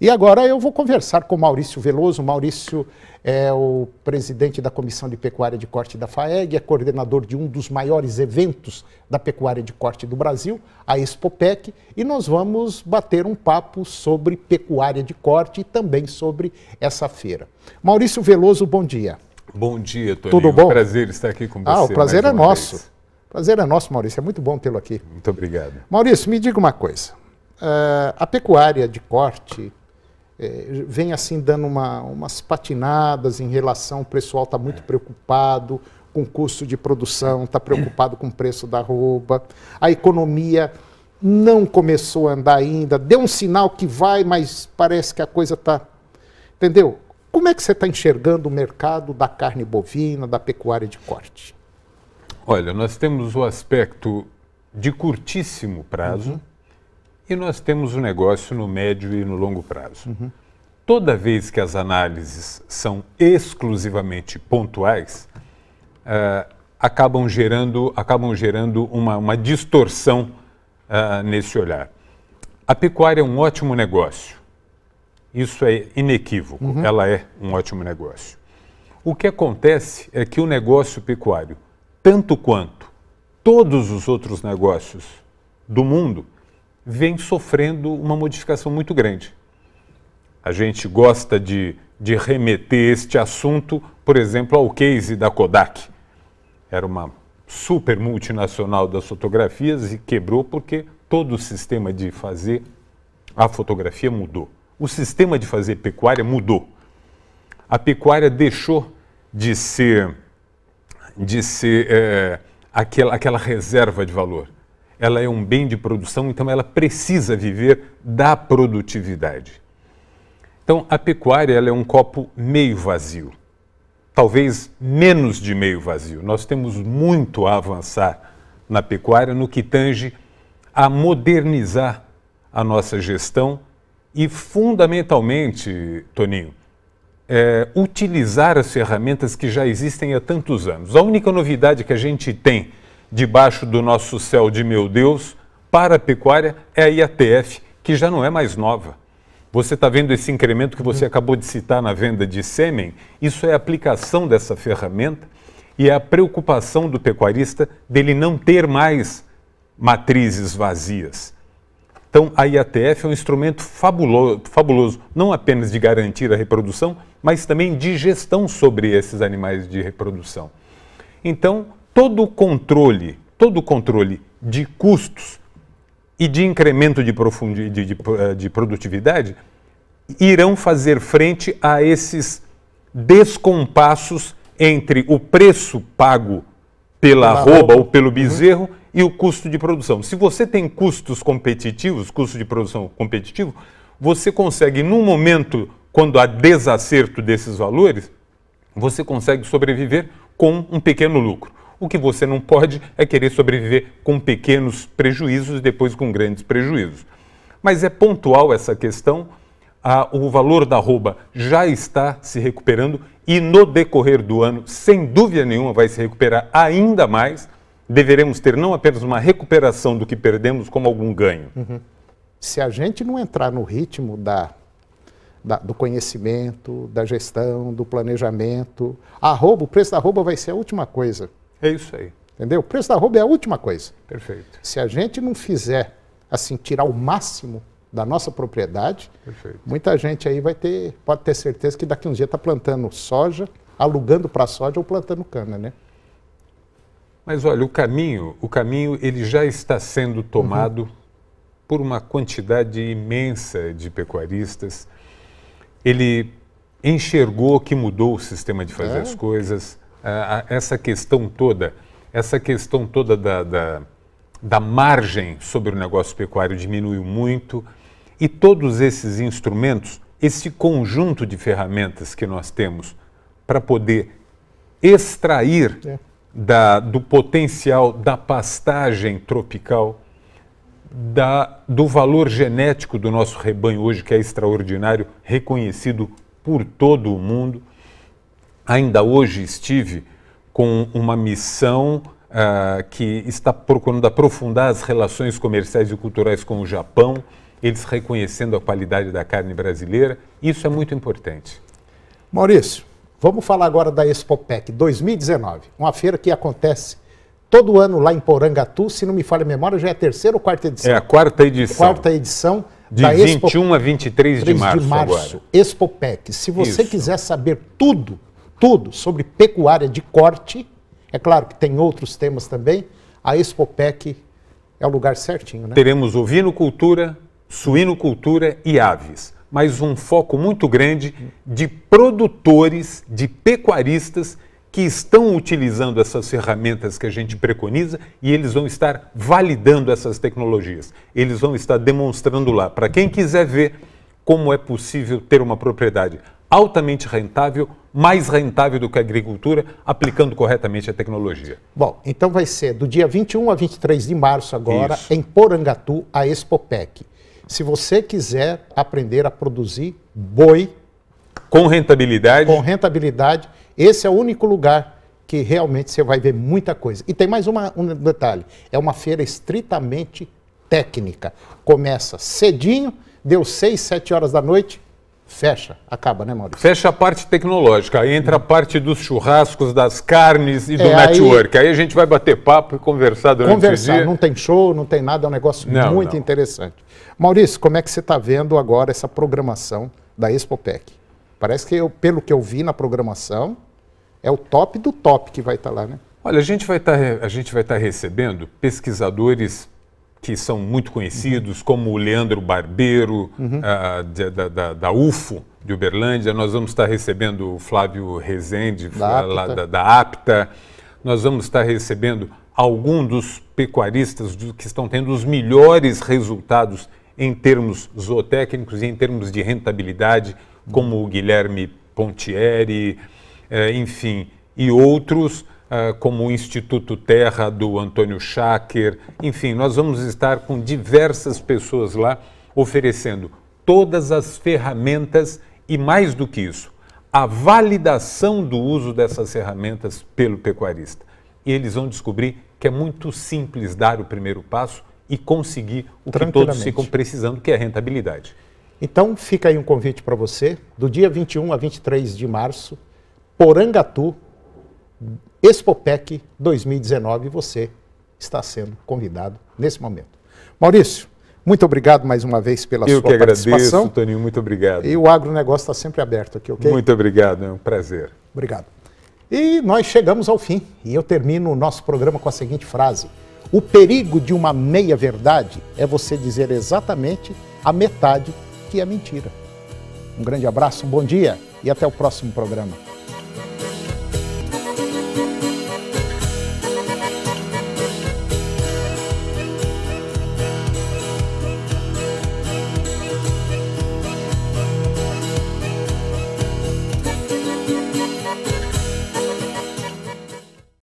E agora eu vou conversar com Maurício Veloso. Maurício é o presidente da Comissão de Pecuária de Corte da FAEG, é coordenador de um dos maiores eventos da pecuária de corte do Brasil, a Expopec, e nós vamos bater um papo sobre pecuária de corte e também sobre essa feira. Maurício Veloso, bom dia. Bom dia, Toninho. Tudo bom? É prazer estar aqui com você. Ah, o prazer é nosso. Vez. Prazer é nosso, Maurício. É muito bom tê-lo aqui. Muito obrigado. Maurício, me diga uma coisa. Uh, a pecuária de corte é, vem assim dando uma, umas patinadas em relação, o pessoal está muito preocupado com o custo de produção, está preocupado com o preço da roupa, a economia não começou a andar ainda, deu um sinal que vai, mas parece que a coisa está. Entendeu? Como é que você está enxergando o mercado da carne bovina, da pecuária de corte? Olha, nós temos o aspecto de curtíssimo prazo, uhum. E nós temos um negócio no médio e no longo prazo. Uhum. Toda vez que as análises são exclusivamente pontuais, uh, acabam gerando, acabam gerando uma, uma distorção uh, nesse olhar. A pecuária é um ótimo negócio. Isso é inequívoco, uhum. ela é um ótimo negócio. O que acontece é que o negócio pecuário, tanto quanto todos os outros negócios do mundo, vem sofrendo uma modificação muito grande. A gente gosta de, de remeter este assunto, por exemplo, ao case da Kodak. Era uma super multinacional das fotografias e quebrou porque todo o sistema de fazer a fotografia mudou. O sistema de fazer pecuária mudou. A pecuária deixou de ser, de ser é, aquela, aquela reserva de valor ela é um bem de produção, então ela precisa viver da produtividade. Então, a pecuária ela é um copo meio vazio, talvez menos de meio vazio. Nós temos muito a avançar na pecuária no que tange a modernizar a nossa gestão e, fundamentalmente, Toninho, é, utilizar as ferramentas que já existem há tantos anos. A única novidade que a gente tem debaixo do nosso céu de meu Deus, para a pecuária é a IATF, que já não é mais nova. Você está vendo esse incremento que você uhum. acabou de citar na venda de sêmen? Isso é a aplicação dessa ferramenta e é a preocupação do pecuarista dele não ter mais matrizes vazias. Então, a IATF é um instrumento fabuloso, fabuloso, não apenas de garantir a reprodução, mas também de gestão sobre esses animais de reprodução. Então, todo o controle, todo o controle de custos e de incremento de, profundi, de, de, eh, de produtividade irão fazer frente a esses descompassos entre o preço pago pela arroba ou pelo uhum. bezerro uhum. e o custo de produção. Se você tem custos competitivos, custo de produção competitivo, você consegue, num momento quando há desacerto desses valores, você consegue sobreviver com um pequeno lucro. O que você não pode é querer sobreviver com pequenos prejuízos e depois com grandes prejuízos. Mas é pontual essa questão. Ah, o valor da rouba já está se recuperando e no decorrer do ano, sem dúvida nenhuma, vai se recuperar ainda mais. Deveremos ter não apenas uma recuperação do que perdemos, como algum ganho. Uhum. Se a gente não entrar no ritmo da da, do conhecimento, da gestão, do planejamento. A rouba, o preço da rouba vai ser a última coisa. É isso aí. Entendeu? O preço da roupa é a última coisa. Perfeito. Se a gente não fizer, assim, tirar o máximo da nossa propriedade, Perfeito. muita gente aí vai ter, pode ter certeza que daqui uns dias está plantando soja, alugando para soja ou plantando cana, né? Mas olha, o caminho, o caminho ele já está sendo tomado uhum. por uma quantidade imensa de pecuaristas. Ele enxergou que mudou o sistema de fazer é. as coisas essa questão toda, essa questão toda da, da, da margem sobre o negócio pecuário diminuiu muito e todos esses instrumentos, esse conjunto de ferramentas que nós temos para poder extrair é. da, do potencial da pastagem tropical, da, do valor genético do nosso rebanho hoje, que é extraordinário, reconhecido por todo o mundo, Ainda hoje estive com uma missão uh, que está procurando aprofundar as relações comerciais e culturais com o Japão, eles reconhecendo a qualidade da carne brasileira. Isso é muito importante. Maurício, vamos falar agora da Expopec 2019, uma feira que acontece todo ano lá em Porangatu, se não me falha a memória, já é a terceira ou quarta edição? É a quarta edição. Quarta edição de da 21 Expo... a 23 de março. De março agora. Expopec. Se você Isso. quiser saber tudo tudo sobre pecuária de corte. É claro que tem outros temas também. A Expopec é o lugar certinho, né? Teremos ovinocultura, suinocultura e aves, mas um foco muito grande de produtores, de pecuaristas que estão utilizando essas ferramentas que a gente preconiza e eles vão estar validando essas tecnologias. Eles vão estar demonstrando lá. Para quem quiser ver como é possível ter uma propriedade altamente rentável mais rentável do que a agricultura, aplicando corretamente a tecnologia. Bom, então vai ser do dia 21 a 23 de março agora, Isso. em Porangatu, a Expopec. Se você quiser aprender a produzir boi... Com rentabilidade? Com rentabilidade. Esse é o único lugar que realmente você vai ver muita coisa. E tem mais uma, um detalhe. É uma feira estritamente técnica. Começa cedinho, deu 6, 7 horas da noite, Fecha, acaba, né, Maurício? Fecha a parte tecnológica, aí entra a parte dos churrascos, das carnes e do é, network. Aí... aí... a gente vai bater papo e conversar durante conversar, o dia. Não tem show, não tem nada, é um negócio não, muito não. interessante. Maurício, como é que você está vendo agora essa programação da Expopec? Parece que, eu, pelo que eu vi na programação, é o top do top que vai estar tá lá, né? Olha, a gente vai estar tá, a gente vai estar tá recebendo pesquisadores que são muito conhecidos, uhum. como o Leandro Barbeiro, uhum. uh, de, da, da, da, UFO de Uberlândia. Nós vamos estar recebendo o Flávio Rezende, da, lá, APTA. Da, da APTA. Nós vamos estar recebendo algum dos pecuaristas do, que estão tendo os melhores resultados em termos zootécnicos e em termos de rentabilidade, como o Guilherme Pontieri, eh, enfim, e outros. Ah, como o Instituto Terra do Antônio Schacker. Enfim, nós vamos estar com diversas pessoas lá oferecendo todas as ferramentas e, mais do que isso, a validação do uso dessas ferramentas pelo pecuarista. E eles vão descobrir que é muito simples dar o primeiro passo e conseguir o que todos ficam precisando, que é a rentabilidade. Então fica aí um convite para você, do dia 21 a 23 de março, Porangatu, Expopec 2019. Você está sendo convidado nesse momento. Maurício, muito obrigado mais uma vez pela eu sua participação. Eu que agradeço, Toninho, muito obrigado. E o agronegócio está sempre aberto aqui, ok? Muito obrigado, é um prazer. Obrigado. E nós chegamos ao fim, e eu termino o nosso programa com a seguinte frase. O perigo de uma meia-verdade é você dizer exatamente a metade que é mentira. Um grande abraço, um bom dia e até o próximo programa.